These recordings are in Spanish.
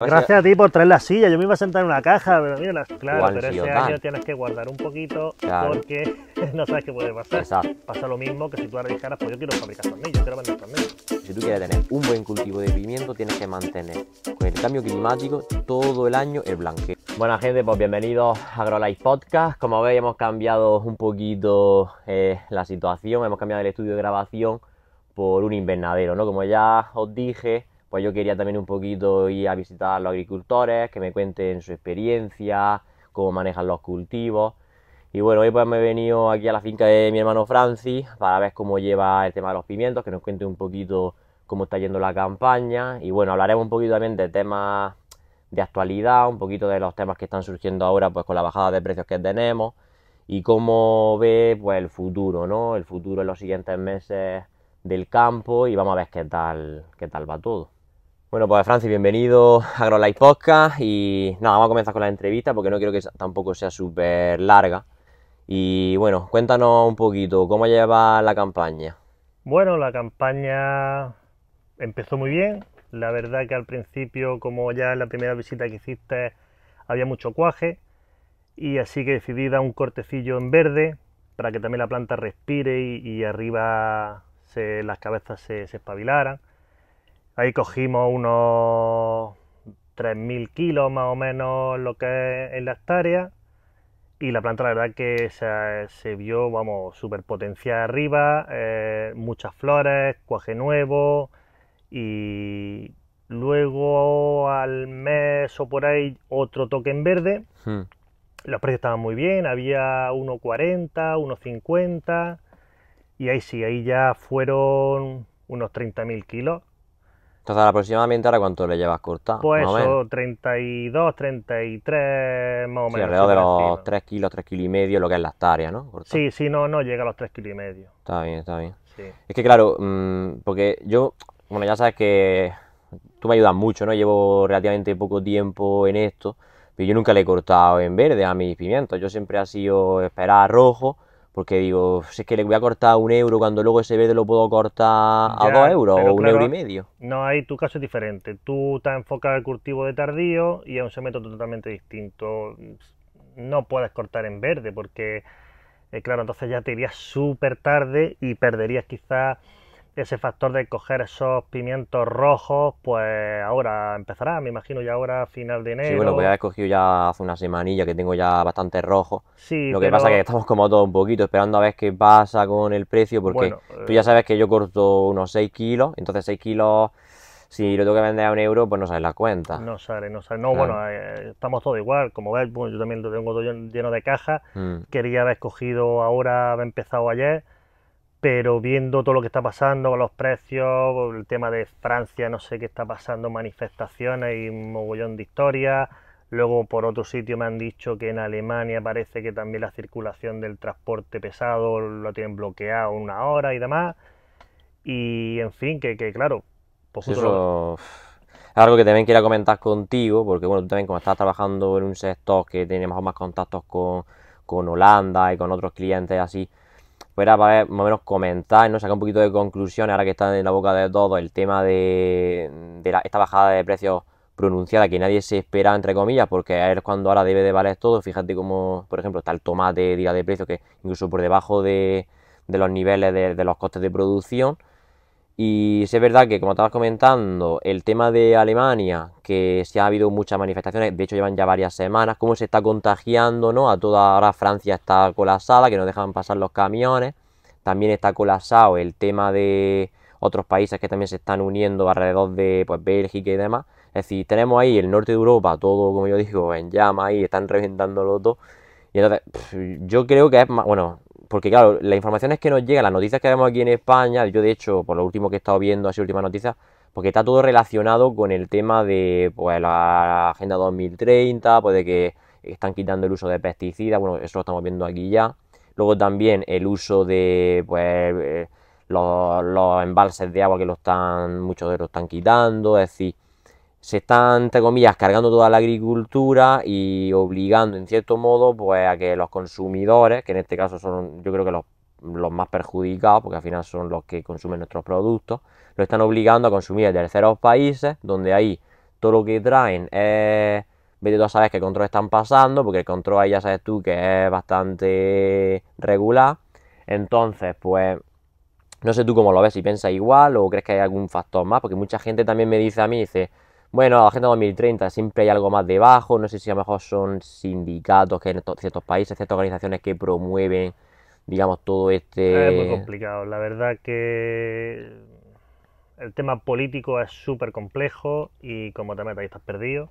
Gracias a ti por traer la silla. Yo me iba a sentar en una caja, pero mira, claro, pero ese año tienes que guardar un poquito porque no sabes qué puede pasar. Pasa lo mismo que si tú ahora dijeras, pues yo quiero fabricar tornillos, quiero vender tornillos. Si tú quieres tener un buen cultivo de pimiento, tienes que mantener con el cambio climático todo el año el blanqueo. Buena gente, pues bienvenidos a AgroLife Podcast. Como veis, hemos cambiado un poquito eh, la situación, hemos cambiado el estudio de grabación por un invernadero, ¿no? Como ya os dije, pues yo quería también un poquito ir a visitar a los agricultores, que me cuenten su experiencia, cómo manejan los cultivos. Y bueno, hoy pues me he venido aquí a la finca de mi hermano Francis para ver cómo lleva el tema de los pimientos, que nos cuente un poquito cómo está yendo la campaña. Y bueno, hablaremos un poquito también de temas de actualidad, un poquito de los temas que están surgiendo ahora pues con la bajada de precios que tenemos y cómo ve pues el futuro, ¿no? El futuro en los siguientes meses del campo y vamos a ver qué tal, qué tal va todo. Bueno, pues Francis, bienvenido a AgroLife Podcast y nada, vamos a comenzar con la entrevista porque no quiero que tampoco sea súper larga. Y bueno, cuéntanos un poquito, ¿cómo lleva la campaña? Bueno, la campaña empezó muy bien. La verdad que al principio, como ya en la primera visita que hiciste, había mucho cuaje y así que decidí dar un cortecillo en verde para que también la planta respire y, arriba se, las cabezas se espabilaran Ahí cogimos unos 3.000 kilos más o menos lo que es en la hectárea. Y la planta la verdad que se, vio, vamos, súper potenciada arriba, eh, muchas flores, cuaje nuevo y luego al mes o por ahí otro toque en verde. Hmm. Los precios estaban muy bien, había 1,40, 1,50 y ahí sí, ahí ya fueron unos 30.000 kilos entonces, aproximadamente ahora cuánto le llevas cortado? Pues eso, 32, 33, más o menos. Sí, alrededor de los 3 kilos, 3 kilos y medio, lo que es la hectárea, ¿no? Sí, sí, no, no llega a los 3 kilos y medio. Está bien, está bien. Es que claro, mm, porque yo, bueno, ya sabes que tú me ayudas mucho, ¿no? Llevo relativamente poco tiempo en esto, pero yo nunca le he cortado en verde a mis pimientos. Yo siempre ha sido esperar rojo porque digo, si es que le voy a cortar un euro cuando luego ese verde lo puedo cortar a dos euros o un euro y medio. No, ahí tu caso es diferente. Tú estás enfocado al cultivo de tardío y es un método totalmente distinto. No puedes cortar en verde porque, eh, claro, entonces ya te irías súper tarde y perderías quizás ese factor de coger esos pimientos rojos, pues ahora empezará, me imagino ya ahora final de enero. Sí, bueno, pues ya he cogido ya hace una semanilla que tengo ya bastante rojo. Sí, Lo que pasa es que estamos como todos un poquito esperando a ver qué pasa con el precio, porque tú ya eh, sabes que yo corto unos 6 kilos, entonces 6 kilos si lo tengo que vender a un euro, pues no sale la cuenta. No sale, no sale. No, bueno, eh, estamos todos igual. Como ves, pues yo también lo tengo todo lleno de cajas. Mm. Quería haber escogido ahora, haber empezado ayer pero viendo todo lo que está pasando con los precios, el tema de Francia, no sé qué está pasando, manifestaciones y un mogollón de historias. Luego por otro sitio me han dicho que en Alemania parece que también la circulación del transporte pesado lo tienen bloqueado una hora y demás. Y en fin, que, claro, pues eso es algo que también quiero comentar contigo, porque bueno, tú también como estás trabajando en un sector que tiene más, más contactos con Holanda y con otros clientes así, fuera para ver, más o menos comentar, ¿no? sacar un poquito de conclusión ahora que está en la boca de todos el tema de, esta bajada de precios pronunciada que nadie se espera, entre comillas, porque es cuando ahora debe de valer todo. Fíjate como, por ejemplo, está el tomate, día de precio que incluso por debajo de, los niveles de los costes de producción. Y es verdad que, como estabas comentando, el tema de Alemania, que se ha habido muchas manifestaciones, de hecho llevan ya varias semanas, cómo se está contagiando, ¿no? A toda ahora Francia está colasada, que no dejan pasar los camiones. También está colasado el tema de otros países que también se están uniendo alrededor de pues, Bélgica y demás. Es decir, tenemos ahí el norte de Europa, todo, como yo digo, en llamas y están reventándolo todo. Y entonces, yo creo que es más, bueno, porque claro, las informaciones que nos llegan, las noticias que vemos aquí en España, yo de hecho, por lo último que he estado viendo, así última noticia porque está todo relacionado con el tema de pues, la Agenda 2030, pues de que están quitando el uso de pesticidas, bueno, eso lo estamos viendo aquí ya. Luego también el uso de pues, eh, los, embalses de agua que lo están, muchos de ellos están quitando, es decir, se están, entre comillas, cargando toda la agricultura y obligando, en cierto modo, pues a que los consumidores, que en este caso son, yo creo que los, los más perjudicados, porque al final son los que consumen nuestros productos, lo están obligando a consumir de terceros países, donde ahí todo lo que traen es... Vete tú a saber qué control están pasando, porque el control ahí ya sabes tú que es bastante regular. Entonces, pues no sé tú cómo lo ves, si piensas igual o crees que hay algún factor más, porque mucha gente también me dice a mí, dice, bueno, Agenda 2030 siempre hay algo más debajo, no sé si a lo mejor son sindicatos que en ciertos países, ciertas organizaciones que promueven, digamos, todo este... Es muy complicado, la verdad que el tema político es súper complejo y como te metas estás perdido.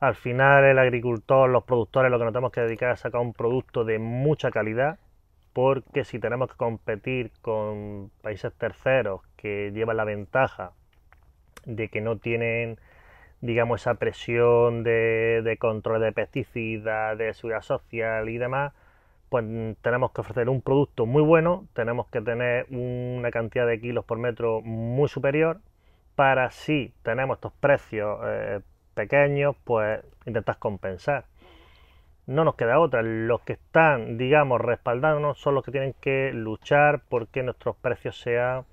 Al final el agricultor, los productores, lo que nos tenemos que dedicar es sacar un producto de mucha calidad, porque si tenemos que competir con países terceros que llevan la ventaja de que no tienen digamos, esa presión de, control de pesticidas, de seguridad social y demás, pues tenemos que ofrecer un producto muy bueno, tenemos que tener una cantidad de kilos por metro muy superior para si tenemos estos precios eh, pequeños, pues intentar compensar. No nos queda otra. Los que están, digamos, respaldándonos son los que tienen que luchar porque nuestros precios sean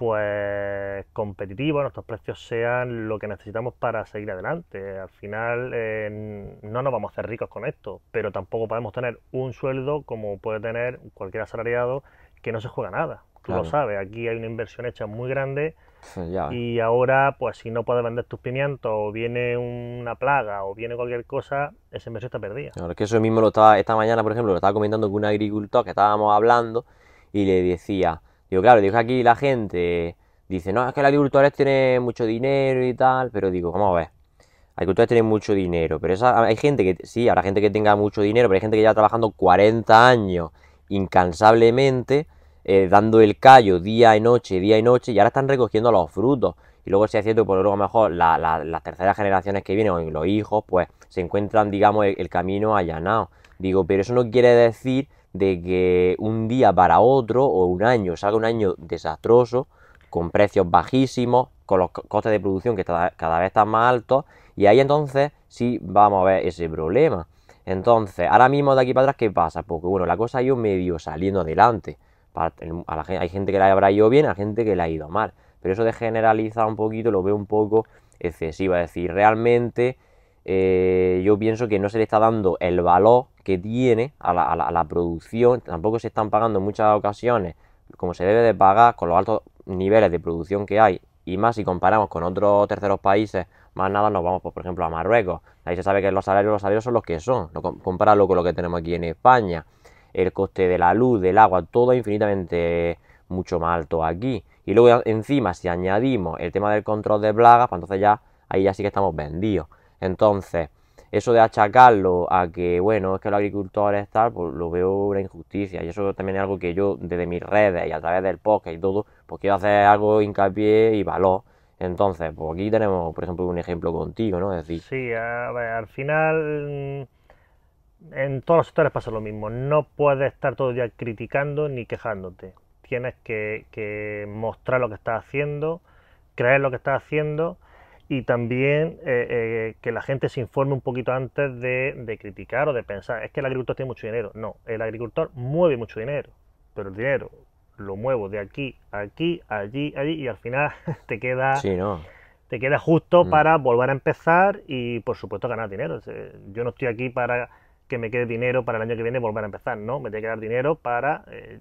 pues competitivo, nuestros precios sean lo que necesitamos para seguir adelante. Al final eh, no nos vamos a hacer ricos con esto, pero tampoco podemos tener un sueldo como puede tener cualquier asalariado que no se juega nada. Tú lo sabes, aquí hay una inversión hecha muy grande y ahora pues si no puedes vender tus pimientos o viene una plaga o viene cualquier cosa, esa inversión está perdida. es que eso mismo lo estaba, esta mañana por ejemplo lo estaba comentando con un agricultor que estábamos hablando y le decía Digo, claro, digo aquí la gente dice, no, es que los agricultores tiene mucho dinero y tal, pero digo, cómo a ver. Agricultores tienen mucho dinero, pero esa, hay gente que, sí, habrá gente que tenga mucho dinero, pero hay gente que lleva trabajando 40 años incansablemente, eh, dando el callo día y noche, día y noche, y ahora están recogiendo los frutos. Y luego, si es cierto, por a lo mejor las terceras generaciones que vienen, o los hijos, pues se encuentran, digamos, el camino allanado. Digo, pero eso no quiere decir de que un día para otro o un año salga un año desastroso, con precios bajísimos, con los costes de producción que cada vez están más altos, y ahí entonces sí vamos a ver ese problema. Entonces, ahora mismo de aquí para atrás, ¿qué pasa? Porque bueno, la cosa ha ido medio saliendo adelante. a la, hay gente que la habrá ido bien, hay gente que la ha ido mal. Pero eso de generalizar un poquito lo veo un poco excesivo. Es decir, realmente eh, yo pienso que no se le está dando el valor que tiene a la, producción, tampoco se están pagando en muchas ocasiones como se debe de pagar con los altos niveles de producción que hay, y más si comparamos con otros terceros países, más nada nos vamos, pues, por ejemplo, a Marruecos, ahí se sabe que los salarios, los salarios son los que son, compararlo con lo que tenemos aquí en España, el coste de la luz, del agua, todo infinitamente mucho más alto aquí. Y luego encima, si añadimos el tema del control de plagas, pues entonces ya ahí ya sí que estamos vendidos. Entonces, eso de achacarlo a que, bueno, es que los agricultores tal, pues lo veo una injusticia. Y eso también es algo que yo, desde mis redes y a través del podcast y todo, pues quiero hacer algo hincapié y valor. Entonces, pues aquí tenemos, por ejemplo, un ejemplo contigo, ¿no? Es Sí, a ver, al final mm, en todos los sectores pasa lo mismo. No puedes estar todo el día criticando ni quejándote. Tienes que, que mostrar lo que estás haciendo, creer lo que estás haciendo y también eh, eh, que la gente se informe un poquito antes de, criticar o de pensar, es que el agricultor tiene mucho dinero. No, el agricultor mueve mucho dinero, pero el dinero lo muevo de aquí, aquí, allí, allí y al final te queda... Sí, no. Te queda justo mm. para volver a empezar y, por supuesto, ganar dinero. Yo no estoy aquí para que me quede dinero para el año que viene volver a empezar, ¿no? Me tiene que dar dinero para eh,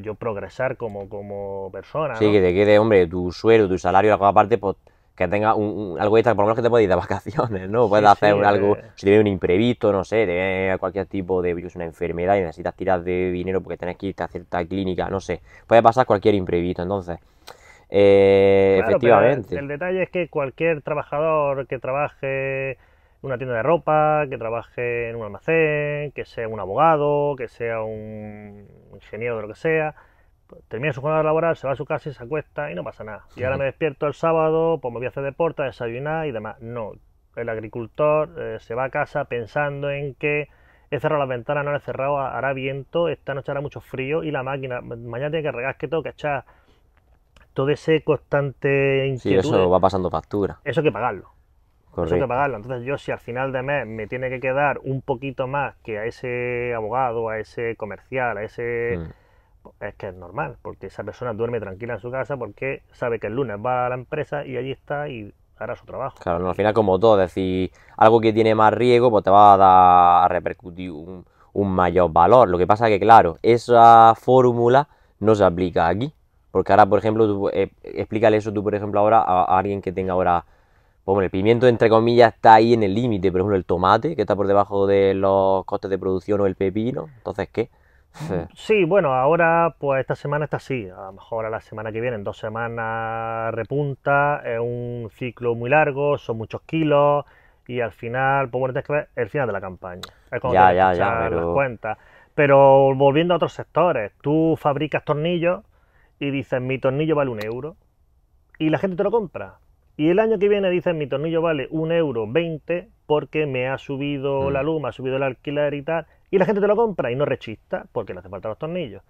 yo progresar como, como persona. Sí, que te quede, hombre, tu sueldo, tu salario, la cosa aparte, pues que tenga un, algo extra, por lo menos que te puedas ir de vacaciones, ¿no? Puedes hacer eh. algo, si te viene un imprevisto, no sé, te viene cualquier tipo de virus, una enfermedad y necesitas tirar de dinero porque tienes que irte a cierta clínica, no sé, puede pasar cualquier imprevisto, entonces. Eh, efectivamente. El, detalle es que cualquier trabajador que trabaje en una tienda de ropa, que trabaje en un almacén, que sea un abogado, que sea un ingeniero de lo que sea, termina su jornada laboral, se va a su casa y se acuesta y no pasa nada. Y ahora me despierto el sábado, pues me voy a hacer deporte, a desayunar y demás. No, el agricultor eh, se va a casa pensando en que he cerrado las ventanas, no las he cerrado, hará viento, esta noche hará mucho frío y la máquina, mañana tiene que regar, que tengo que echar todo ese constante inquietud. Sí, eso va pasando factura. Eso hay que pagarlo. Eso que pagarlo. Entonces yo si al final de mes me tiene que quedar un poquito más que a ese abogado, a ese comercial, a ese... Mm es que es normal, porque esa persona duerme tranquila en su casa porque sabe que el lunes va a la empresa y allí está y hará su trabajo. Claro, al final como todo, es decir, algo que tiene más riesgo, pues te va a dar a repercutir un, mayor valor. Lo que pasa que, claro, esa fórmula no se aplica aquí. Porque ahora, por ejemplo, eh, explícale eso tú, por ejemplo, ahora a, alguien que tenga ahora... bueno, pues, el pimiento, entre comillas, está ahí en el límite. Por ejemplo, el tomate, que está por debajo de los costes de producción, o el pepino. Entonces, ¿qué? Sí. bueno, ahora, pues esta semana está así. A lo mejor a la semana que viene, en dos semanas repunta, es un ciclo muy largo, son muchos kilos y al final, pues bueno, tienes que ver el final de la campaña. ya, ya, ya, pero... Pero volviendo a otros sectores, tú fabricas tornillos y dices, mi tornillo vale un euro y la gente te lo compra. Y el año que viene dices, mi tornillo vale un euro veinte porque me ha subido mm. la luz, ha subido el alquiler y tal y la gente te lo compra y no rechista porque le hace falta los tornillos.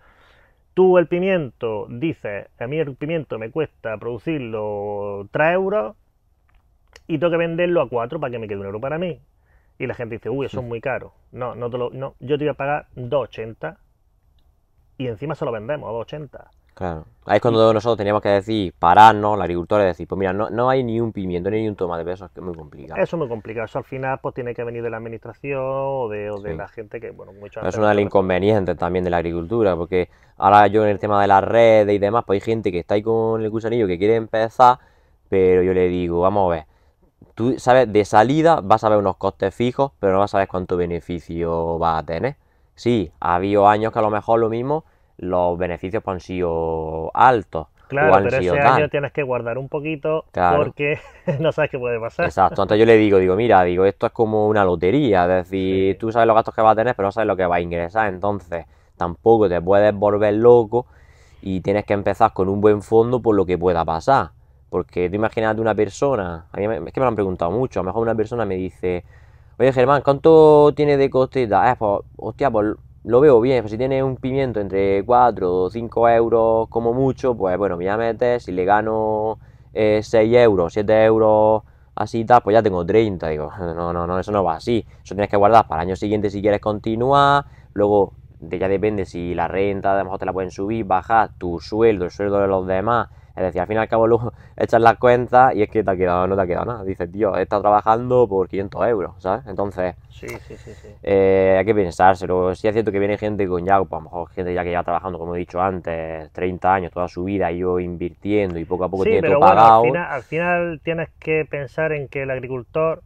Tú el pimiento dices, a mí el pimiento me cuesta producirlo 3 euros y tengo que venderlo a 4 para que me quede un euro para mí. Y la gente dice, uy, eso es muy caro. No, no no, yo te voy a pagar 2,80 y encima se lo vendemos a 2,80. Claro. Ahí es cuando nosotros teníamos que decir, pararnos, los agricultores, decir, pues mira, no, no hay ni un pimiento, ni, un toma de eso es muy complicado. Eso es muy complicado, eso al final pues tiene que venir de la administración o de, la gente que, bueno, mucho Es uno de los inconvenientes también de la agricultura, porque ahora yo en el tema de las redes y demás, pues hay gente que está ahí con el gusanillo que quiere empezar, pero yo le digo, vamos a ver, tú sabes, de salida vas a ver unos costes fijos, pero no vas a ver cuánto beneficio va a tener. Sí, ha habido años que a lo mejor lo mismo los beneficios han sido altos. Claro, pero ese año tienes que guardar un poquito porque no sabes qué puede pasar. Exacto, entonces yo le digo, digo, mira, digo, esto es como una lotería, es decir, tú sabes los gastos que vas a tener, pero no sabes lo que va a ingresar, entonces tampoco te puedes volver loco y tienes que empezar con un buen fondo por lo que pueda pasar. Porque tú imagínate una persona, a mí es que me lo han preguntado mucho, a lo mejor una persona me dice, oye Germán, ¿cuánto tiene de coste? Eh, pues, hostia, pues lo veo bien. Pues, si tiene un pimiento entre 4 o 5 euros como mucho, pues bueno, mira Si le gano 6 eh, euros, 7 euros, así y tal, pues ya tengo 30. Digo, no, no, no, eso no va así. Eso tienes que guardar para el año siguiente si quieres continuar. Luego ya depende si la renta, a lo mejor te la pueden subir, bajar, tu sueldo, el sueldo de los demás es decir, al fin y al cabo luego echas las cuentas y es que te ha quedado, no te ha quedado nada. Dices, tío, he estado trabajando por 500 euros, ¿sabes? Entonces, sí, sí, sí, eh, hay que pensárselo. si es cierto que viene gente con ya, pues a lo mejor gente ya que lleva trabajando, como he dicho antes, 30 años, toda su vida, yo invirtiendo y poco a poco tiene todo pagado. Al final, tienes que pensar en que el agricultor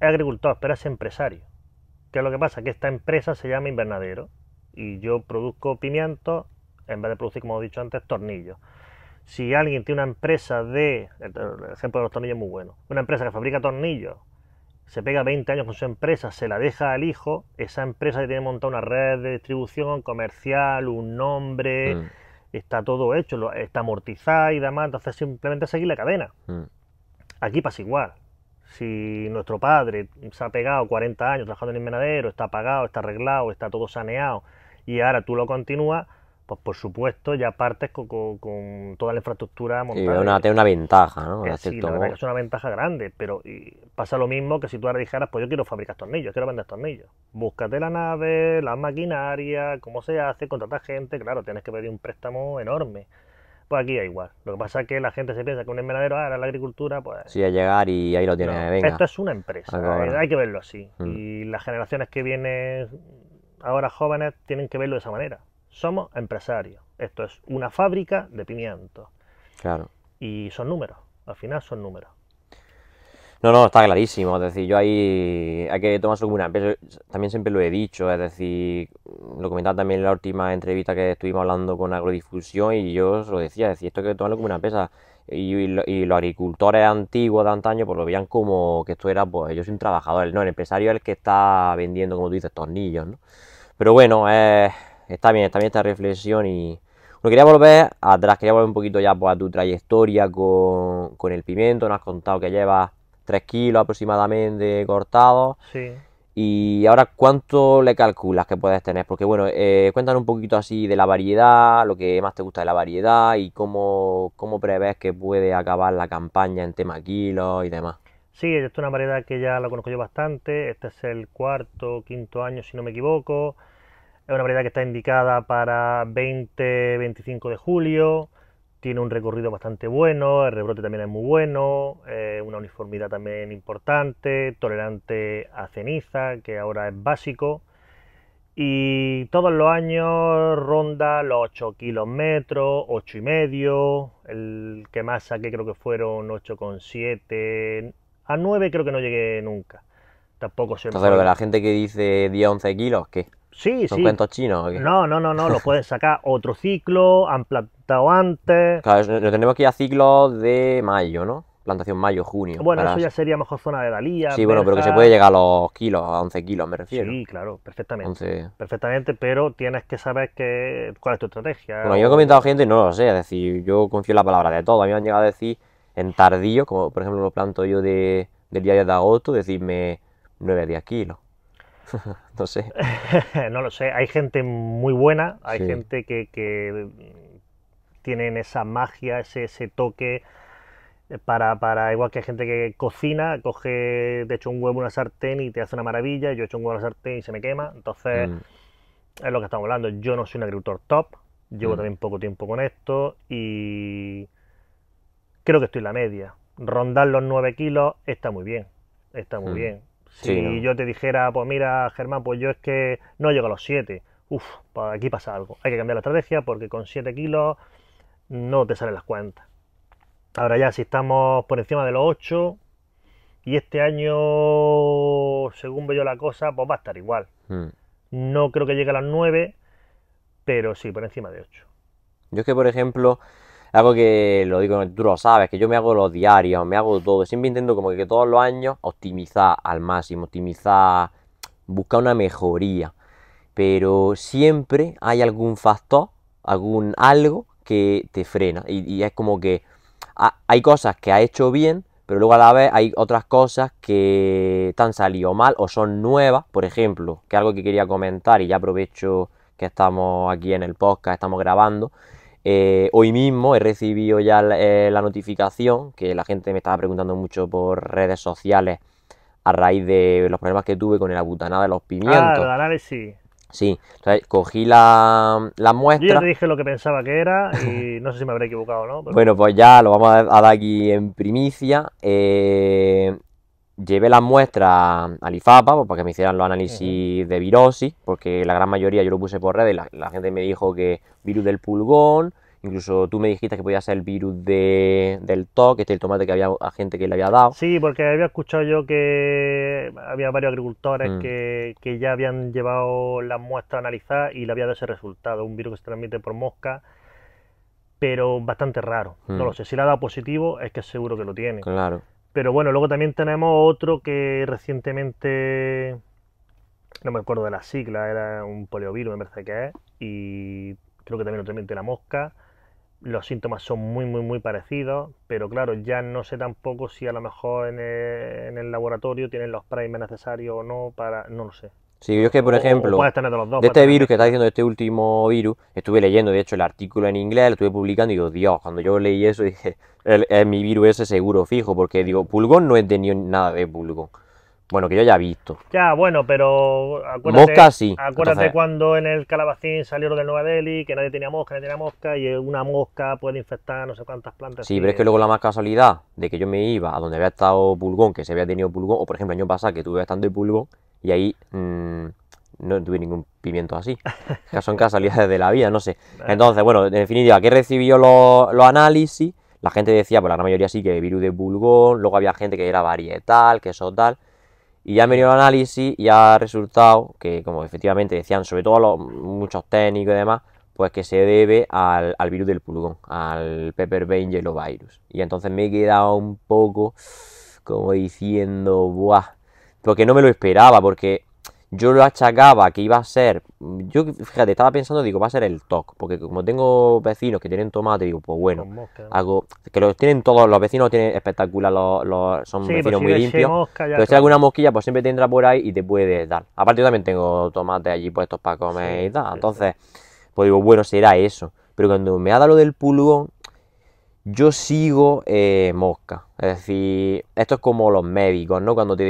es agricultor, pero es empresario. que es lo que pasa? Que esta empresa se llama Invernadero y yo produzco pimientos en vez de producir, como he dicho antes, tornillos si alguien tiene una empresa de, el ejemplo de los tornillos es muy bueno, una empresa que fabrica tornillos, se pega 20 años con su empresa, se la deja al hijo, esa empresa tiene montada una red de distribución comercial, un nombre, mm. está todo hecho, está amortizada y demás, entonces simplemente seguir la cadena. Mm. Aquí pasa igual. Si nuestro padre se ha pegado 40 años trabajando en el invernadero, está pagado, está arreglado, está todo saneado y ahora tú lo continúas, pues por supuesto ya partes con, toda la infraestructura montada. Y una, tiene una ventaja, ¿no? sí, es una ventaja grande, pero pasa lo mismo que si tú ahora dijeras, pues yo quiero fabricar tornillos, quiero vender tornillos. Búscate la nave, la maquinaria, cómo se hace, contrata gente, claro, tienes que pedir un préstamo enorme. Pues aquí es igual. Lo que pasa es que la gente se piensa que un envenadero, ahora la agricultura, pues... Sí, a llegar y ahí lo tienes, venga. Esto es una empresa, hay que verlo así. Mm. Y las generaciones que vienen ahora jóvenes tienen que verlo de esa manera somos empresarios. Esto es una fábrica de pimientos. Claro. Y son números, al final son números. No, no, está clarísimo. Es decir, yo ahí hay que tomarse como una empresa. También siempre lo he dicho. Es decir, lo comentaba también en la última entrevista que estuvimos hablando con Agrodifusión y yo os lo decía. Es decir, esto hay que tomarlo como una empresa. Y, los agricultores antiguos de antaño pues lo veían como que esto era, pues ellos soy un trabajador. No, el empresario es el que está vendiendo, como tú dices, tornillos, ¿no? Pero bueno, es... Eh, está bien, está bien esta reflexión y... Bueno, quería volver atrás, quería volver un poquito ya pues, a tu trayectoria con, el pimiento. Nos has contado que llevas 3 kilos aproximadamente cortados. Sí. Y ahora, ¿cuánto le calculas que puedes tener? Porque bueno, eh, cuéntanos un poquito así de la variedad, lo que más te gusta de la variedad y cómo, cómo prevés que puede acabar la campaña en tema kilos y demás. Sí, esta es una variedad que ya la conozco yo bastante. Este es el cuarto, quinto año, si no me equivoco. Es una variedad que está indicada para 20-25 de julio. Tiene un recorrido bastante bueno, el rebrote también es muy bueno, eh, una uniformidad también importante, tolerante a ceniza, que ahora es básico. Y todos los años ronda los 8 kilómetros, 8 y medio. El que más saqué creo que fueron 8,7. A 9 creo que no llegué nunca. Tampoco se Entonces, lo de la gente que dice día 11 kilos, ¿qué? Sí, Son cuentos chinos. No, no, no, no, lo pueden sacar otro ciclo, han plantado antes. Claro, lo tenemos que ir a ciclos de mayo, ¿no? Plantación mayo, junio. Bueno, eso ya sería mejor zona de Dalía. Sí, bueno, pero que se puede llegar a los kilos, a 11 kilos me refiero. Sí, claro, perfectamente. Perfectamente, pero tienes que saber que... cuál es tu estrategia. Bueno, yo he comentado a gente y no lo sé, es decir, yo confío en la palabra de todos. A mí me han llegado a decir en tardío como por ejemplo lo planto yo de, del día de agosto, decirme 9 10 kilos. no sé. no lo sé. Hay gente muy buena, hay gente que, tienen esa magia, ese, toque. Eh, para, para, igual que hay gente que cocina, coge de hecho un huevo, una sartén y te hace una maravilla. Yo echo un huevo, la sartén y se me quema. Entonces, mm. es lo que estamos hablando. Yo no soy un agricultor top, llevo mm. también poco tiempo con esto y creo que estoy en la media. Rondar los 9 kilos está muy bien, está muy mm. bien. Si yo te dijera, pues mira, Germán, pues yo es que no llego a los 7, uff, aquí pasa algo. Hay que cambiar la estrategia porque con 7 kilos no te salen las cuentas. Ahora ya, si estamos por encima de los 8, y este año, según veo yo la cosa, pues va a estar igual. Hmm. No creo que llegue a las 9, pero sí, por encima de 8. Yo es que, por ejemplo, algo que lo digo, tú lo sabes, que yo me hago los diarios, me hago todo. Siempre intento como que todos los años optimizar al máximo, optimizar, buscar una mejoría. Pero siempre hay algún factor, algún algo que te frena. Y, es como que hay cosas que has hecho bien, pero luego a la vez hay otras cosas que te han salido mal o son nuevas. Por ejemplo, que algo que quería comentar y ya aprovecho que estamos aquí en el podcast, estamos grabando eh, hoy mismo he recibido ya eh, la, notificación que la gente me estaba preguntando mucho por redes sociales a raíz de los problemas que tuve con el agutanado de los pimientos. Ah, el análisis. Sí, cogí la, la muestra. Yo ya dije lo que pensaba que era y no sé si me habré equivocado no. Bueno, pues ya lo vamos a, dar aquí en primicia. Eh, llevé las muestras al IFAPA pues, para que me hicieran los análisis de virosis, porque la gran mayoría yo lo puse por redes, la, la, gente me dijo que virus del pulgón, incluso tú me dijiste que podía ser el virus de, del TOC, este el tomate que había gente que le había dado. Sí, porque había escuchado yo que había varios agricultores mm. que, que, ya habían llevado las muestras a analizar y le había dado ese resultado, un virus que se transmite por mosca pero bastante raro. No mm. lo sé, si le ha dado positivo es que seguro que lo tiene. Claro. Pero bueno, luego también tenemos otro que recientemente, no me acuerdo de la sigla, era un poliovirus, me parece que es, y creo que también lo la mosca. Los síntomas son muy, muy, muy parecidos, pero claro, ya no sé tampoco si a lo mejor en el, en el laboratorio tienen los primers necesarios o no para, no lo sé, Sí, yo es que, por ejemplo, de, este virus que está diciendo, este último virus, estuve leyendo, de hecho, el artículo en inglés, lo estuve publicando y digo, Dios, cuando yo leí eso dije, el, mi virus ese seguro fijo, porque digo, pulgón no he tenido nada de pulgón. Bueno, que yo ya he visto. Ya, bueno, pero acuérdate, mosca, sí. acuérdate cuando en el calabacín salió lo del Nueva Delhi, que nadie tenía mosca, nadie tenía mosca, y una mosca puede infectar no sé cuántas plantas. Sí, pero es que luego la más casualidad de que yo me iba a donde había estado pulgón, que se había tenido pulgón, o por ejemplo año pasado que tuve bastante pulgón, y ahí mm, no tuve ningún pimiento así. Son casualidades de la vida, no sé. Entonces, bueno, en definitiva, que recibió los, los análisis? La gente decía, pues la gran mayoría sí, que virus de pulgón luego había gente que era varietal, que eso tal. Y ya me venido el análisis y ha resultado que, como efectivamente decían, sobre todo muchos técnicos y demás, pues que se debe al, virus del pulgón, al pepper y yellow virus. Y entonces me he quedado un poco como diciendo, buah, porque no me lo esperaba, porque yo lo achacaba que iba a ser, yo fíjate, estaba pensando, digo, va a ser el TOC, porque como tengo vecinos que tienen tomate, digo, pues bueno, hago, que los tienen todos, los vecinos tienen espectacular, los, son vecinos pues muy limpios, pero si hay alguna mosquilla, pues siempre te por ahí y te puede dar. Aparte yo también tengo tomate allí puestos para comer y tal, entonces, pues digo, bueno, será eso. Pero cuando me ha dado lo del pulgón, yo sigo eh, mosca, es decir, esto es como los médicos, ¿no? Cuando te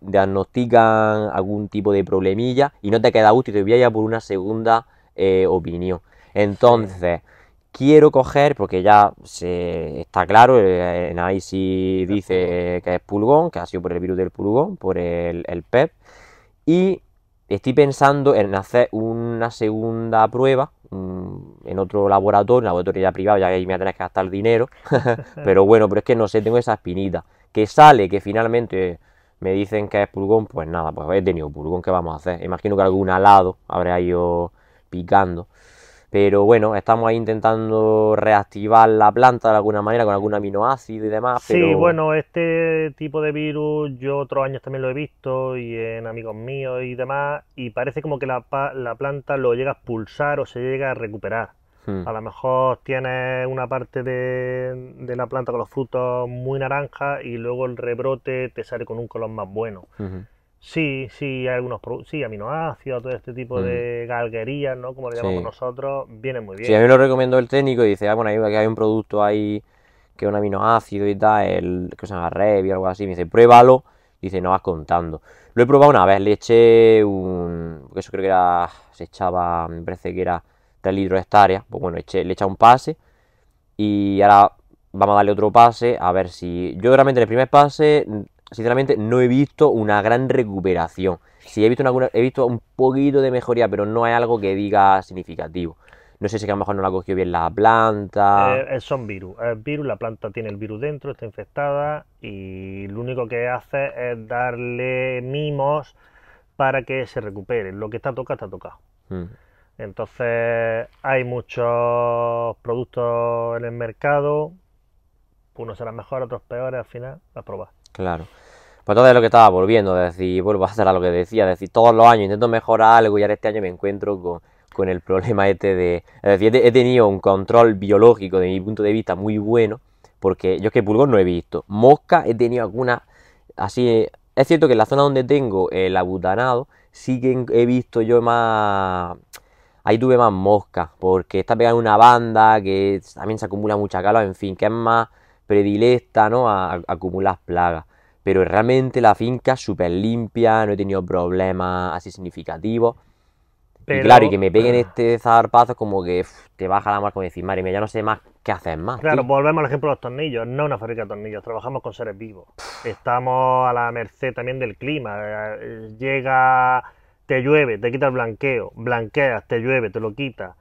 diagnostican algún tipo de problemilla y no te queda útil, y te voy a por una segunda eh, opinión. Entonces, quiero coger, porque ya está claro, en ahí sí dice que es pulgón, que ha sido por el virus del pulgón, por el PEP, e y estoy pensando en hacer una segunda prueba Mm, en otro laboratorio, en laboratorio ya privado, ya que ahí me tenés que gastar dinero. pero bueno, pero es que no sé, tengo esa espinita. Que sale, que finalmente me dicen que es pulgón, pues nada, pues he tenido pulgón, ¿qué vamos a hacer? Imagino que algún alado habrá ido picando. Pero bueno, estamos ahí intentando reactivar la planta de alguna manera con algún aminoácido y demás. Sí, bueno, este tipo de virus yo otros años también lo he visto y en amigos míos y demás. Y parece como que la, la planta lo llega a expulsar o se llega a recuperar. Hmm. A lo mejor tienes una parte de, la planta con los frutos muy naranja y luego el rebrote te sale con un color más bueno. Sí, sí, hay algunos sí, aminoácidos, todo este tipo de mm. galguerías, ¿no? Como le llamamos nosotros, viene muy bien. Sí, a mí lo recomiendo el técnico y dice, ah, bueno, que hay un producto ahí que es un aminoácido y tal, el que se llama Revi o algo así, me dice, pruébalo, dice, no vas contando. Lo he probado una vez, le eché un, eso creo que era, se echaba, me parece que era 3 litros de hectárea, pues bueno, eché, le eché un pase y ahora vamos a darle otro pase a ver si, yo realmente en el primer pase sinceramente no he visto una gran recuperación. Sí he visto, he visto un poquito de mejoría, pero no hay algo que diga significativo. No sé si a lo mejor no la cogió bien la planta. Eh, eh, son virus. virus, la planta tiene el virus dentro, está infectada y lo único que hace es darle mimos para que se recupere. Lo que está tocado, está tocado. Hmm. Entonces hay muchos productos en el mercado, unos serán mejor otros peores, al final a probar. Claro. Pues entonces lo que estaba volviendo, es decir, vuelvo a hacer a lo que decía, es decir, todos los años intento mejorar algo y ahora este año me encuentro con, el problema este de... Es decir, he tenido un control biológico de mi punto de vista muy bueno, porque yo es que pulgón no he visto. Mosca he tenido alguna... Así, es cierto que en la zona donde tengo el abutanado, sí que he visto yo más... Ahí tuve más mosca, porque está pegando una banda que también se acumula mucha calor, en fin, que es más predilecta ¿no? a, acumular plagas. Pero realmente la finca es súper limpia, no he tenido problemas así significativos. Pero... claro, y que me peguen ah. este zarpazo como que te baja la marca como decir, madre ya no sé más qué hacer más. Claro, volvemos al ejemplo de los tornillos, no una fábrica de tornillos, trabajamos con seres vivos. Estamos a la merced también del clima. Eh, llega, te llueve, te quita el blanqueo, blanqueas, te llueve, te lo quita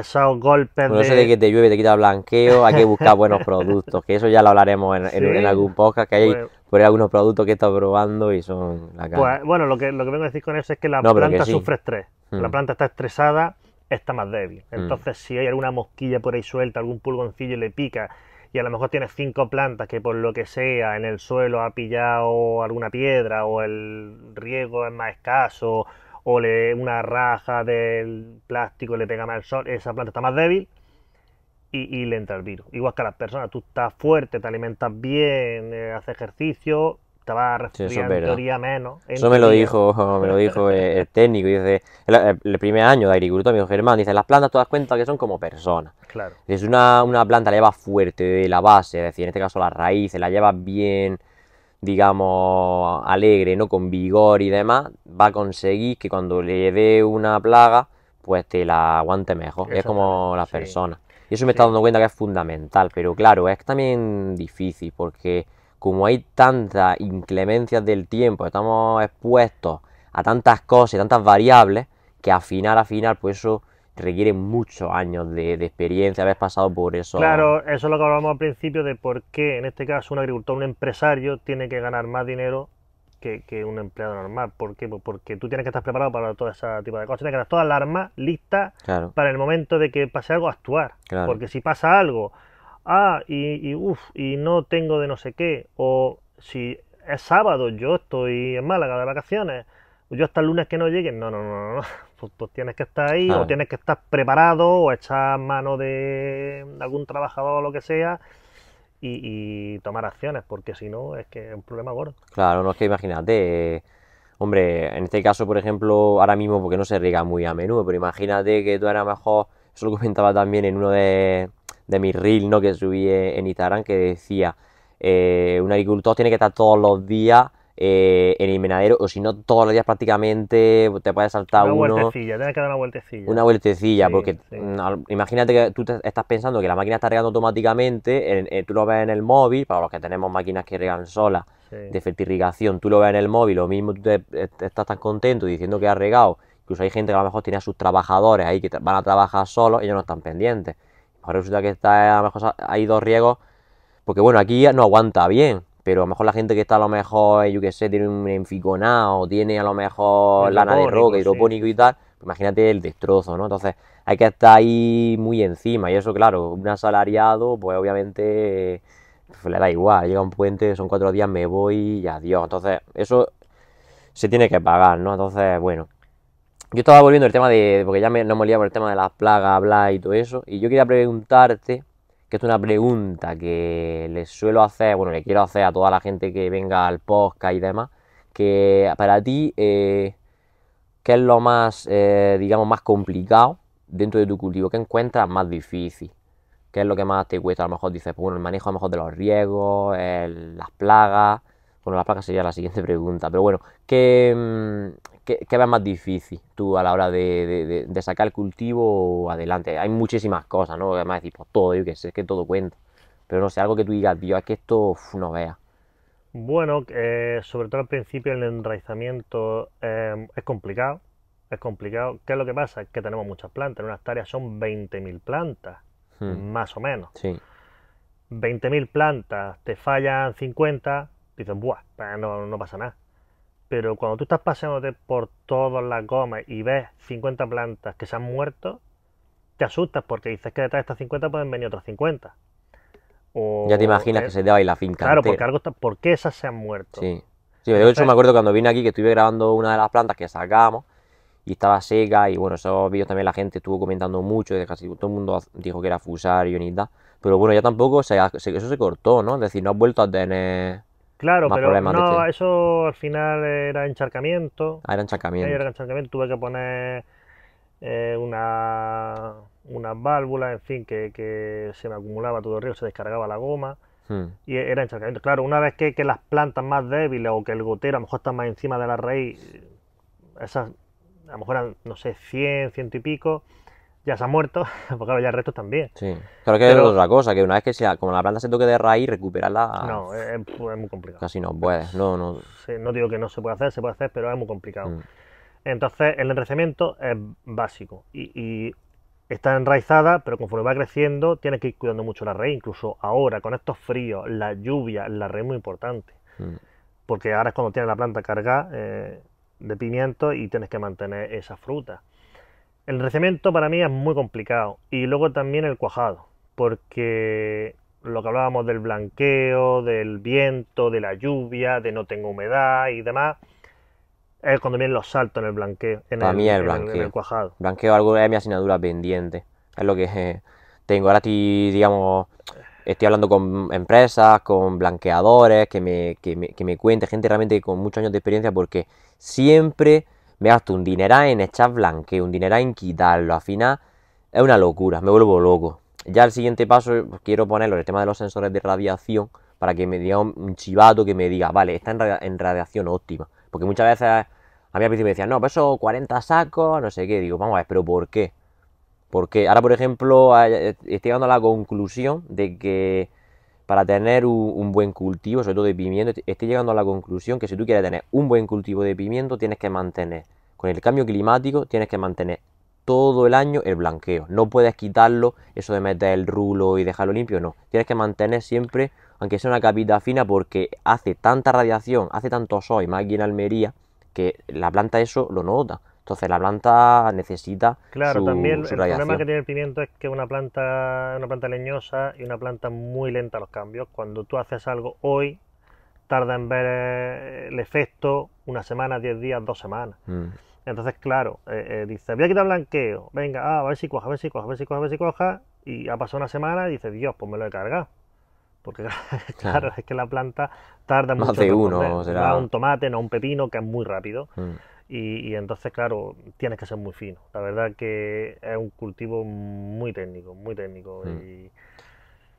esos golpes no de... Eso de que te llueve, te quita blanqueo, hay que buscar buenos productos, que eso ya lo hablaremos en, algún podcast, que hay pues por algunos productos que he estado probando y son la pues, bueno, lo que, lo que vengo a decir con eso es que la planta sufre estrés, hmm. la planta está estresada, está más débil. Hmm. Entonces, si hay alguna mosquilla por ahí suelta, algún pulgoncillo y le pica, y a lo mejor tienes cinco plantas que por lo que sea en el suelo ha pillado alguna piedra o el riego es más escaso o le, una raja del plástico le pega más el sol, esa planta está más débil y, le entra el virus. Igual que a las personas, tú estás fuerte, te alimentas bien, eh, haces ejercicio, te vas a resfriar en teoría menos. eso me lo dijo, me lo dijo eh, el técnico, dice, el, primer año de agricultura mi Germán, dice, las plantas te das cuenta que son como personas. Claro. Es una, una planta la llevas fuerte de la base, es decir, en este caso las raíces, la llevas bien digamos, alegre, ¿no? Con vigor y demás, va a conseguir que cuando le dé una plaga, pues te la aguante mejor. es como la persona. Y eso me está dando cuenta que es fundamental, pero claro, es también difícil porque como hay tantas inclemencias del tiempo, estamos expuestos a tantas cosas y tantas variables, que final, al final, pues eso requiere muchos años de, experiencia, haber pasado por eso. Claro, eso es lo que hablábamos al principio de por qué en este caso un agricultor, un empresario, tiene que ganar más dinero que, un empleado normal. ¿Por qué? Pues porque tú tienes que estar preparado para todo ese tipo de cosas, tienes que estar todas las armas listas para el momento de que pase algo, actuar. Porque si pasa algo, ah, y, uff, y no tengo de no sé qué, o si es sábado, yo estoy en Málaga de vacaciones, yo hasta el lunes que no lleguen, no, no, no, no, pues, pues, tienes que estar ahí o tienes que estar preparado o echar mano de algún trabajador o lo que sea y, tomar acciones, porque si no es que es un problema gordo. Claro, no es que imagínate, eh, hombre, en este caso, por ejemplo, ahora mismo, porque no se riega muy a menudo, pero imagínate que tú eras mejor, eso lo comentaba también en uno de, de mis reels ¿no? que subí en Instagram, que decía, eh, un agricultor tiene que estar todos los días eh, en el invernadero, o si no, todos los días prácticamente te puedes saltar una vueltecilla, tienes que dar una vueltecilla. Una vueltecilla, porque mm, imagínate que tú estás pensando que la máquina está regando automáticamente, eh, tú lo ves en el móvil, para los que tenemos máquinas que regan sola de fertirrigación, tú lo ves en el móvil, lo mismo tú eh, estás tan contento diciendo que ha regado, incluso hay gente que a lo mejor tiene a sus trabajadores ahí que van a trabajar solos, ellos no están pendientes. mejor pues resulta que está, a lo mejor hay dos riegos, porque bueno, aquí no aguanta bien, pero a lo mejor la gente que está a lo mejor, yo qué sé, tiene un enficonado, tiene a lo mejor lana de roca, hidropónico y tal, pues imagínate el destrozo, ¿no? Entonces hay que estar ahí muy encima y eso, claro, un asalariado, pues obviamente pues le da igual, llega un puente, son cuatro días, me voy y adiós. Entonces eso se tiene que pagar, ¿no? Entonces, bueno. Yo estaba volviendo al tema de, porque ya me, no me olía por el tema de las plagas, bla y todo eso, y yo quería preguntarte que es una pregunta que les suelo hacer, bueno, le quiero hacer a toda la gente que venga al podcast y demás, que para ti, eh, ¿qué es lo más, eh, digamos, más complicado dentro de tu cultivo? ¿Qué encuentras más difícil? ¿Qué es lo que más te cuesta? A lo mejor dices, bueno, el manejo a lo mejor de los riegos, las plagas. Bueno, las plagas sería la siguiente pregunta, pero bueno, ¿qué, mm, ¿Qué, ¿qué, más difícil tú a la hora de, sacar el cultivo adelante? Hay muchísimas cosas, ¿no? Además, tipo pues, todo, yo que sé, es que todo cuenta. Pero no sé, algo que tú digas, yo es que esto no vea. Bueno, eh, sobre todo al principio el enraizamiento eh, es complicado. Es complicado. ¿Qué es lo que pasa? Es que tenemos muchas plantas. En una hectárea son 20.000 plantas, hmm. más o menos. Sí. 20.000 plantas, te fallan 50, dices, buah, pues, no pasa nada pero cuando tú estás paseándote por todas las gomas y ves 50 plantas que se han muerto, te asustas porque dices que detrás de estas 50 pueden venir otras 50. O, ya te imaginas que se te va ahí la finca. Claro, porque algo está, ¿por esas se han muerto? Sí. yo de hecho me acuerdo cuando vine aquí que estuve grabando una de las plantas que sacamos y estaba seca y bueno, esos vídeos también la gente estuvo comentando mucho, y casi todo el mundo dijo que era fusar y unidad, pero bueno, ya tampoco, se, eso se cortó, ¿no? Es decir, no has vuelto a tener Claro, pero no, este. eso al final era encharcamiento. Ah, era encharcamiento. Era encharcamiento, tuve que poner eh, una, unas válvulas, en fin, que, se me acumulaba todo el río, se descargaba la goma. Hmm. Y e-, era encharcamiento. Claro, una vez que, las plantas más débiles o que el gotero a lo mejor está más encima de la raíz, esas a lo mejor eran, no sé, 100, ciento y pico, ya se ha muerto, porque claro, ya el resto también. Sí, claro que es otra cosa, que una vez que sea, como la planta se toque de raíz, recuperarla... No, es, muy complicado. Casi no puedes, no, no... no digo que no se puede hacer, se puede hacer, pero es muy complicado. Mm. Entonces, el enraizamiento es básico y, está enraizada, pero conforme va creciendo, tienes que ir cuidando mucho la raíz, incluso ahora, con estos fríos, la lluvia, la raíz es muy importante. Mm. Porque ahora es cuando tienes la planta cargada eh, de pimiento y tienes que mantener esa fruta. El recemento para mí es muy complicado. Y luego también el cuajado. Porque lo que hablábamos del blanqueo, del viento, de la lluvia, de no tengo humedad y demás, es cuando vienen los saltos en el blanqueo. En para el, mí el blanqueo. El, cuajado. Blanqueo algo es mi asignatura pendiente. Es lo que eh, tengo. Ahora estoy, digamos, estoy hablando con empresas, con blanqueadores, que me, que me, que me cuente, gente realmente con muchos años de experiencia, porque siempre me gasto un dineral en echar blanqueo, un dineral en quitarlo, al final es una locura, me vuelvo loco. Ya el siguiente paso pues, quiero ponerlo el tema de los sensores de radiación para que me diga un chivato que me diga, vale, está en, radiación óptima. Porque muchas veces a mí al principio me decían, no, pues eso 40 sacos, no sé qué. Digo, vamos a ver, pero ¿por qué? Porque ahora, por ejemplo, eh, estoy llegando a la conclusión de que para tener un, buen cultivo, sobre todo de pimiento, estoy llegando a la conclusión que si tú quieres tener un buen cultivo de pimiento, tienes que mantener con el cambio climático tienes que mantener todo el año el blanqueo. No puedes quitarlo, eso de meter el rulo y dejarlo limpio, no. Tienes que mantener siempre, aunque sea una capita fina, porque hace tanta radiación, hace tanto sol, y más aquí en Almería, que la planta eso lo nota. Entonces la planta necesita. Claro, también el problema que tiene el pimiento es que una planta, una planta leñosa y una planta muy lenta los cambios. Cuando tú haces algo hoy, tarda en ver eh, el efecto una semana, diez días, dos semanas. Mm. Entonces, claro, eh, eh, dice, voy a quitar blanqueo. Venga, ah, a ver si coja, a ver si coja, a ver si coja, a ver si coja. Y ha pasado una semana y dice, Dios, pues me lo he cargado. Porque claro, es que la planta tarda Más de uno, será... un tomate, no un pepino, que es muy rápido. Mm. Y, entonces, claro, tienes que ser muy fino. La verdad que es un cultivo muy técnico, muy técnico. Mm.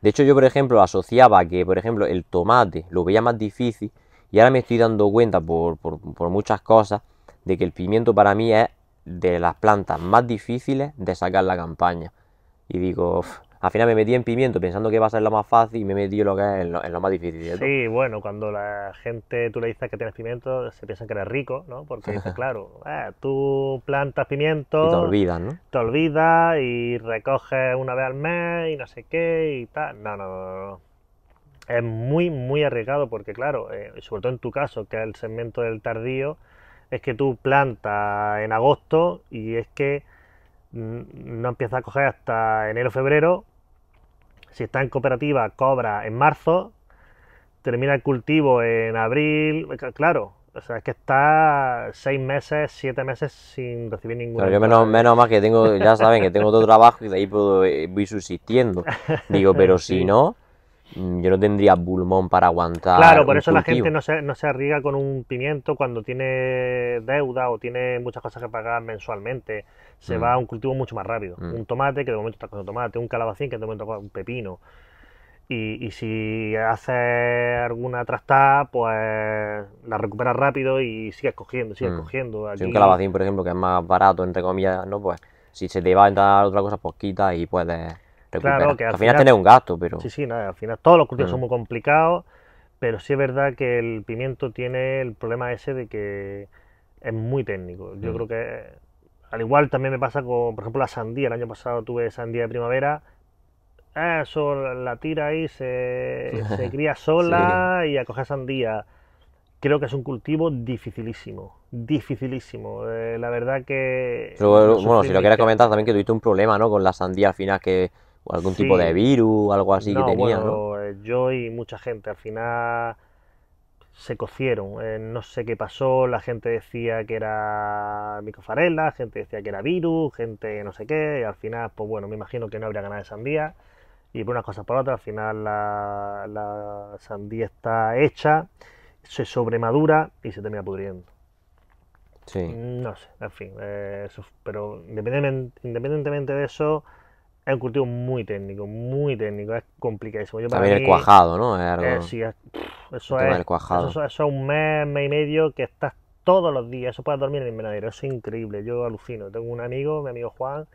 De hecho, yo, por ejemplo, asociaba que, por ejemplo, el tomate lo veía más difícil y ahora me estoy dando cuenta por, por, por muchas cosas de que el pimiento para mí es de las plantas más difíciles de sacar la campaña. Y digo, al final me metí en pimiento pensando que iba a ser lo más fácil y me metí en lo que es en lo, más difícil. Sí, bueno, cuando la gente tú le dices que tienes pimiento, se piensa que eres rico, ¿no? Porque dices, claro, eh, tú plantas pimiento. te olvidas, ¿no? Te olvidas y recoges una vez al mes y no sé qué y tal. No, no, no. Es muy, muy arriesgado porque, claro, eh, sobre todo en tu caso, que es el segmento del tardío, es que tú plantas en agosto y es que mm, no empieza a coger hasta enero, febrero. Si está en cooperativa, cobra en marzo, termina el cultivo en abril, eh, claro. O sea, es que está seis meses, siete meses sin recibir ningún. Pero yo menos, menos más que tengo, ya saben que tengo otro trabajo y de ahí puedo, eh, voy subsistiendo. Digo, pero si no, Mm, yo no tendría pulmón para aguantar. Claro, por eso la gente no se, no arriesga con un pimiento cuando tiene deuda o tiene muchas cosas que pagar mensualmente. Se mm. va a un cultivo mucho más rápido. Mm. Un tomate, que de momento está con tomate, un calabacín, que de momento está con un pepino. Y, si hace alguna trastada, pues la recuperas rápido y sigues cogiendo, sigues cogiendo. Si un calabacín, por ejemplo, que es más barato, entre comillas, ¿no? Pues si se te va a entrar otra cosa, pues quita y puedes que al, final, tenés un gasto, pero... Sí, sí, nada, al final todos los cultivos mm. son muy complicados, pero sí es verdad que el pimiento tiene el problema ese de que es muy técnico. Yo mm. creo que al igual también me pasa con, por ejemplo, la sandía. El año pasado tuve sandía de primavera. Ah, eso la tira ahí, se, se cría sola y a coger sandía. Creo que es un cultivo dificilísimo, dificilísimo. Eh, la verdad que... bueno, si lo querés comentar también que tuviste un problema, ¿no? Con la sandía al final que o algún tipo de virus, algo así que tenía, eh, Yo y mucha gente, al final se cocieron, eh, no sé qué pasó, la gente decía que era micofarela, gente decía que era virus, gente no sé qué, y al final, pues bueno, me imagino que no habría ganado de sandía, y por unas cosas por otras, al final la, sandía está hecha, se sobremadura y se termina pudriendo. Sí. No sé, en fin, eh, pero independientemente de eso, es un cultivo muy técnico, muy técnico, es complicadísimo. Yo el cuajado, ¿no? Es eh, eso, es, Eso, es un mes, mes y medio que estás todos los días, eso puedes dormir en el invernadero, eso es increíble, yo alucino. Tengo un amigo, mi amigo Juan,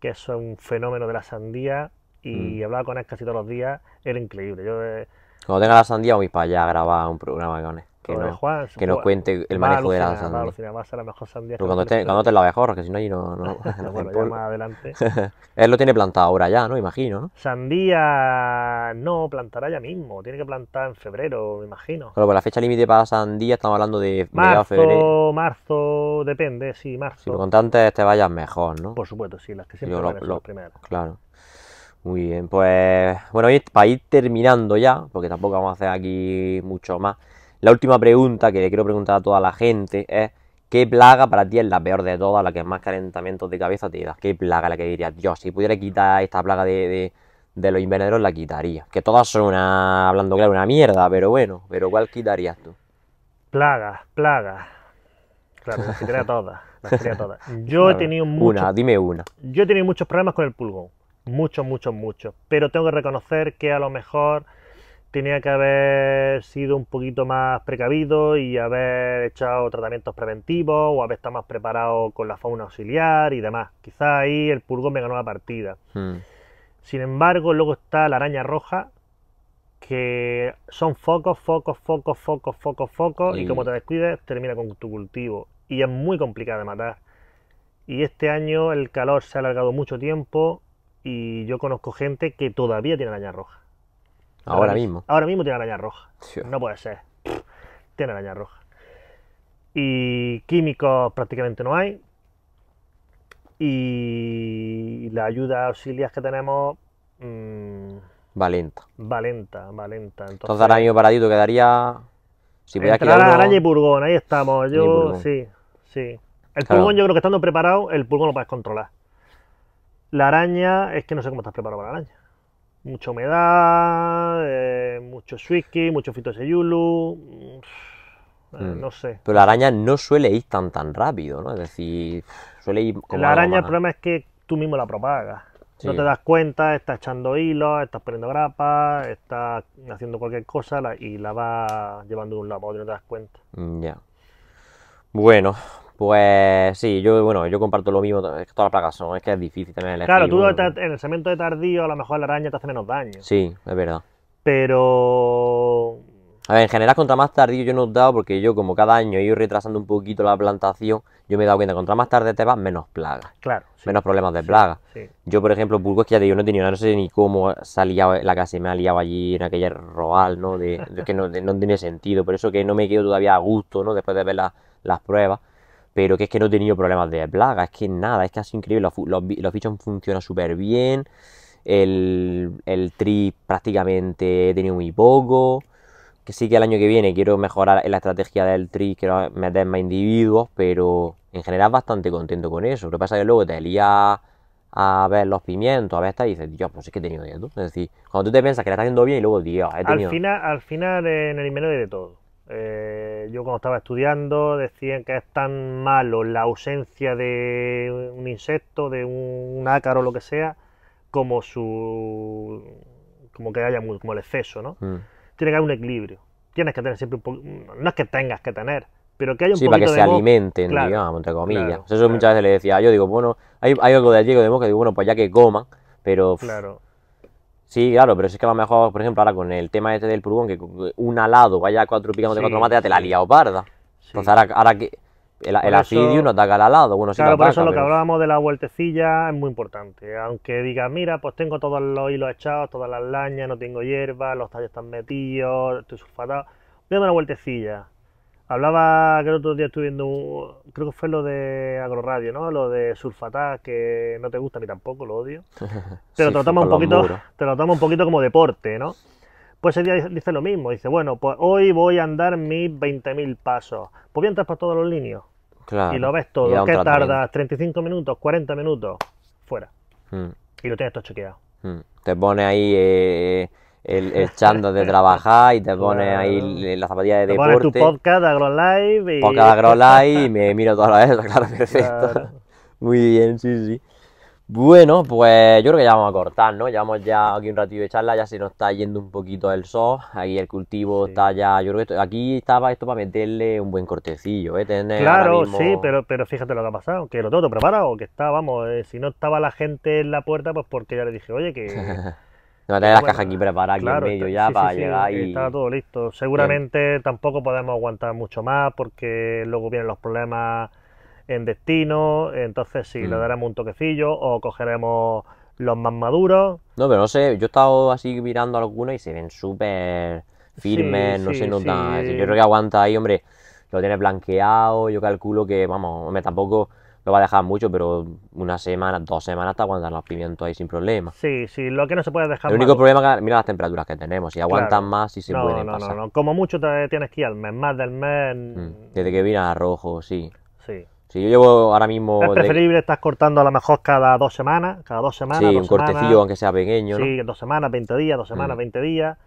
que es un fenómeno de la sandía y mm. hablaba con él casi todos los días, era increíble. Yo, eh, Cuando tenga la sandía voy para allá a grabar un programa con él que, nos cuente el manejo de la sandía. la mejor sandía. cuando, cuando te la mejor, que si no ahí no... no bueno, ya más adelante. Él lo tiene plantado ahora ya, ¿no? Imagino, ¿no? Sandía no, plantará ya mismo. Tiene que plantar en febrero, me imagino. Claro, pero pues la fecha límite para sandía estamos hablando de marzo, febrero. Marzo, depende, sí, marzo. Si lo antes te vayas mejor, ¿no? Por supuesto, sí, las que siempre lo, van las primeras. Claro. Muy bien, pues bueno, para ir terminando ya, porque tampoco vamos a hacer aquí mucho más, la última pregunta que le quiero preguntar a toda la gente es, ¿qué plaga para ti es la peor de todas, la que más calentamiento de cabeza te da? ¿Qué plaga la que dirías, Dios, si pudiera quitar esta plaga de, de, los invernaderos, la quitaría? Que todas son una, hablando claro, una mierda, pero bueno, pero ¿cuál quitarías tú? Plaga, plagas. Claro, las quitaría todas, las quitaría todas. Yo he tenido Una, dime una. Yo he tenido muchos problemas con el pulgón, muchos, muchos, muchos, pero tengo que reconocer que a lo mejor tenía que haber sido un poquito más precavido y haber echado tratamientos preventivos o haber estado más preparado con la fauna auxiliar y demás. Quizá ahí el pulgón me ganó la partida. Hmm. Sin embargo, luego está la araña roja, que son focos, focos, focos, focos, focos, focos, y, como te descuides, termina con tu cultivo. Y es muy complicada de matar. Y este año el calor se ha alargado mucho tiempo y yo conozco gente que todavía tiene araña roja. Ahora, mismo. Ahora mismo tiene araña roja. No puede ser. Tiene araña roja. Y químicos prácticamente no hay. Y la ayuda auxiliar que tenemos. Mm, valenta. Valenta, valenta. Entonces, ahora paradito quedaría. Si entre quedar la araña y purgón, ahí estamos. Yo, sí, sí. El pulgón, yo creo que estando preparado, el pulgón lo puedes controlar. La araña, es que no sé cómo estás preparado para la araña mucha humedad, eh, mucho whisky mucho fitoseyulu. Mm, eh, mm. No sé. Pero la araña no suele ir tan tan rápido, ¿no? Es decir, suele ir como. La araña, el problema es que tú mismo la propagas. No te das cuenta, estás echando hilos, estás poniendo grapas, estás haciendo cualquier cosa y la vas llevando de un lado y no te das cuenta. Mm, ya. Bueno, pues sí, yo bueno, yo comparto lo mismo, es que todas las plagas son, es que es difícil también Claro, tú en el cemento de tardío a lo mejor la araña te hace menos daño. Sí, es verdad. Pero... A ver, en general contra más tardío yo no he dado porque yo como cada año he ido retrasando un poquito la plantación, yo me he dado cuenta, contra más tarde te vas, menos plagas. Claro. menos problemas de plagas. Yo, por ejemplo, Burgos, que ya digo, no he tenido, no sé ni cómo salía la casa y me ha liado allí en aquella roal, ¿no? De, que no, tiene sentido, por eso que no me quedo todavía a gusto, ¿no? Después de ver las pruebas pero que es que no he tenido problemas de plaga, es que nada, es que ha sido increíble, los, los, bichos funcionan súper bien, el, el prácticamente he tenido muy poco, que sí que el año que viene quiero mejorar la estrategia del tri, quiero meter más individuos, pero en general bastante contento con eso. Lo que pasa es que luego te lías a ver los pimientos, a ver esta, y dices, Dios, pues es que he tenido de Es decir, cuando tú te piensas que la estás haciendo bien y luego, Dios, he tenido... Al final, al final en el menú de todo. Eh, yo cuando estaba estudiando decían que es tan malo la ausencia de un insecto, de un ácaro, lo que sea, como su como que haya muy, como el exceso, ¿no? Mm. Tiene que haber un equilibrio. Tienes que tener siempre un poco, no es que tengas que tener, pero que haya un sí, para que se alimenten, digamos, entre comillas. eso muchas veces le decía, yo digo, bueno, hay, hay algo de allí de digo, bueno, pues ya que coman, pero claro. Sí, claro, pero es que a lo mejor, por ejemplo, ahora con el tema este del purgón, que un alado vaya a cuatro picamos de cuatro mates, ya te la ha liado parda. Entonces ahora, que el, asidio no ataca al alado, bueno, Claro, por eso lo que hablábamos de la vueltecilla es muy importante. Aunque digas, mira, pues tengo todos los hilos echados, todas las lañas, no tengo hierba, los tallos están metidos, estoy sulfatado. Voy una vueltecilla. Hablaba que el otro día estuve viendo, creo que fue lo de Agroradio, ¿no? Lo de surfata que no te gusta ni tampoco, lo odio. Pero tratamos un poquito, te lo tratamos un poquito como deporte, ¿no? Pues ese día dice lo mismo, dice, bueno, pues hoy voy a andar mis 20.000 pasos. Pues voy a entrar todos los líneos. Claro, y lo ves todo. ¿Qué tardas? 35 minutos, 40 minutos, fuera. Mm. Y lo tienes todo chequeado. Mm. Te pone ahí eh, el, chando de trabajar y te pones ahí la zapatilla de deporte. Pones tu podcast AgroLive y... Podcast y me miro toda la vez, claro, perfecto. Muy bien, sí, sí. Bueno, pues yo creo que ya vamos a cortar, ¿no? Llevamos ya aquí un ratito de charla, ya se nos está yendo un poquito el sol, ahí el cultivo está ya, yo creo que aquí estaba esto para meterle un buen cortecillo, ¿eh? Tener claro, sí, pero, pero fíjate lo que ha pasado, que lo tengo todo preparado, que está, vamos, eh, si no estaba la gente en la puerta, pues porque ya le dije, oye, que... No tener las cajas aquí preparadas aquí en medio ya para llegar y... Está todo listo. Seguramente tampoco podemos aguantar mucho más porque luego vienen los problemas en destino. Entonces sí, le mm. daremos un toquecillo o cogeremos los más maduros. No, pero no sé, yo he estado así mirando algunos y se ven súper firmes, no se notan. Yo creo que aguanta ahí, hombre, lo tiene blanqueado, yo calculo que, vamos, hombre, tampoco lo va a dejar mucho, pero una semana, dos semanas está aguantando los pimientos ahí sin problema. Sí, sí, lo que no se puede dejar. El único problema que mira las temperaturas que tenemos, si aguantan más y se puede pueden no, pasar. No, no, como mucho te tienes que ir al mes, más del mes. Mm, mm. Desde que viene a rojo, sí. Sí. Si yo llevo ahora mismo. Es preferible, estás cortando a lo mejor cada dos semanas, cada dos semanas. Sí, un cortecillo, aunque sea pequeño. Sí, dos semanas, 20 días, dos semanas, 20 mm. días.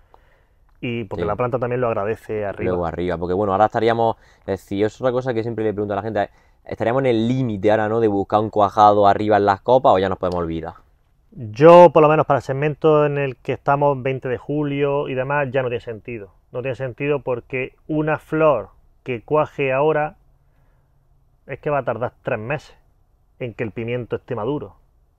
Y porque la planta también lo agradece arriba. Luego arriba, porque bueno, ahora estaríamos. Es eh, es otra cosa que siempre le pregunto a la gente estaremos en el límite ahora, ¿no? De buscar un cuajado arriba en las copas o ya nos podemos olvidar. Yo, por lo menos para el segmento en el que estamos 20 de julio y demás, ya no tiene sentido. No tiene sentido porque una flor que cuaje ahora es que va a tardar tres meses en que el pimiento esté maduro.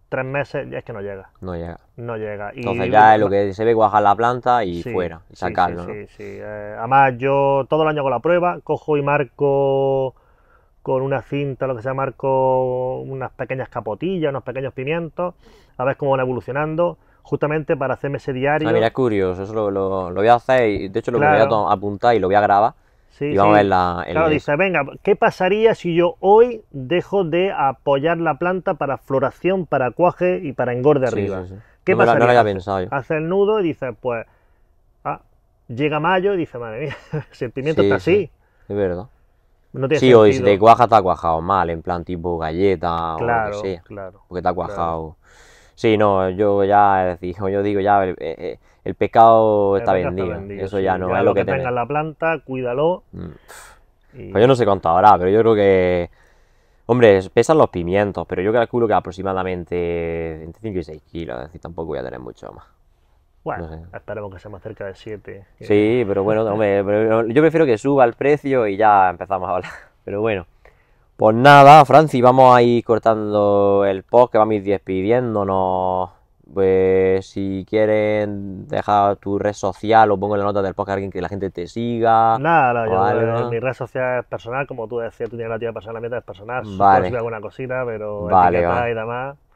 Tres meses ya es que no llega. No llega. No llega. Entonces ya es lo que se ve cuajar la planta y fuera, sacarlo. Sí, sí, eh, además, yo todo el año hago la prueba, cojo y marco con una cinta, lo que se llama unas pequeñas capotillas, unos pequeños pimientos, a ver cómo van evolucionando, justamente para hacerme ese diario. Ah, mira, es curioso, eso lo, voy a hacer y de hecho lo voy a apuntar y lo voy a grabar. Sí, y vamos a ver la. Claro, dice, venga, ¿qué pasaría si yo hoy dejo de apoyar la planta para floración, para cuaje y para engorde arriba? ¿Qué no pasaría? lo había pensado Hace el nudo y dice, pues. Ah, llega mayo y dice, madre mía, el pimiento está así. Es verdad sí, o si te cuaja, te ha cuajado mal, en plan tipo galleta o que sea. porque te ha cuajado. Sí, no, yo ya, como yo digo, ya el, eh, eh, pecado pescado está, vendido. Eso ya no es lo que, que tenga la planta, cuídalo. Mm. Pues yo no sé cuánto ahora pero yo creo que. Hombre, pesan los pimientos, pero yo calculo que aproximadamente entre 5 y 6 kilos, es decir, tampoco voy a tener mucho más. Bueno, esperemos que sea más cerca de 7. Sí, pero bueno, yo prefiero que suba el precio y ya empezamos a hablar. Pero bueno, pues nada, Franci, vamos a ir cortando el post que vamos a ir despidiéndonos. Pues si quieren dejar tu red social o pongo en la nota del post podcast alguien que la gente te siga. Nada, eh, mi red social es personal, como tú decías, tú tienes la tía personal, la mía es personal. Vale. alguna cocina, pero vale, vale.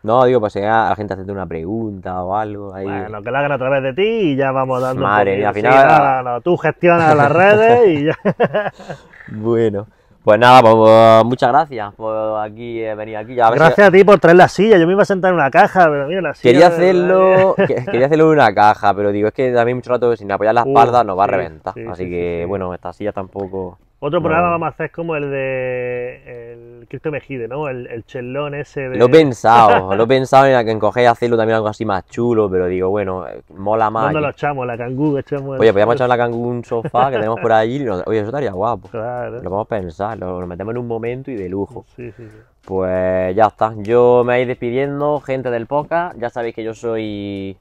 No, digo, pues si la gente hace una pregunta o algo. Ahí. Bueno, que la hagan a través de ti y ya vamos dando. Madre mía, al final. tú gestionas las redes y ya. bueno. Pues nada, pues, pues, muchas gracias por aquí eh, venir aquí. gracias a ti por traer la silla. Yo me iba a sentar en una caja, pero mira la silla. Quería hacerlo, quería hacerlo en una caja, pero digo, es que también mucho rato sin apoyar la espalda no nos va a reventar. Así que, bueno, esta silla tampoco. Otro programa vamos a hacer es como el de el Cristo Mejide, ¿no? El, el chelón ese de... Lo he pensado, lo he pensado en, que encogéis a hacerlo también algo así más chulo, pero digo, bueno, eh, mola más. ¿Cuándo lo echamos? La cangú que echamos. Oye, podríamos echar la cangú un sofá que tenemos por ahí Oye, eso estaría guapo. Claro. Lo vamos a pensar, lo, metemos en un momento y de lujo. Sí, sí, Pues ya está, yo me voy despidiendo, gente del podcast. Ya sabéis que yo soy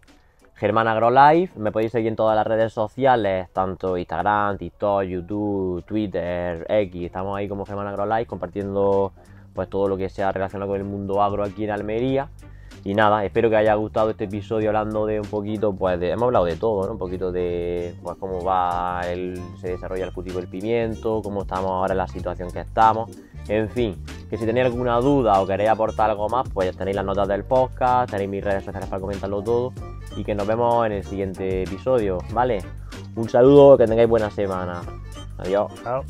Germán AgroLife. Me podéis seguir en todas las redes sociales, tanto Instagram, TikTok, YouTube, Twitter, X. Estamos ahí como Germán AgroLife compartiendo pues todo lo que sea relacionado con el mundo agro aquí en Almería. Y nada, espero que haya gustado este episodio hablando de un poquito, pues hemos hablado de todo, ¿no? Un poquito de pues, cómo va el, se desarrolla el cultivo del pimiento, cómo estamos ahora en la situación que estamos. En fin, que si tenéis alguna duda o queréis aportar algo más, pues tenéis las notas del podcast, tenéis mis redes sociales para comentarlo todo y que nos vemos en el siguiente episodio, ¿vale? Un saludo, que tengáis buena semana. Adiós. Chao.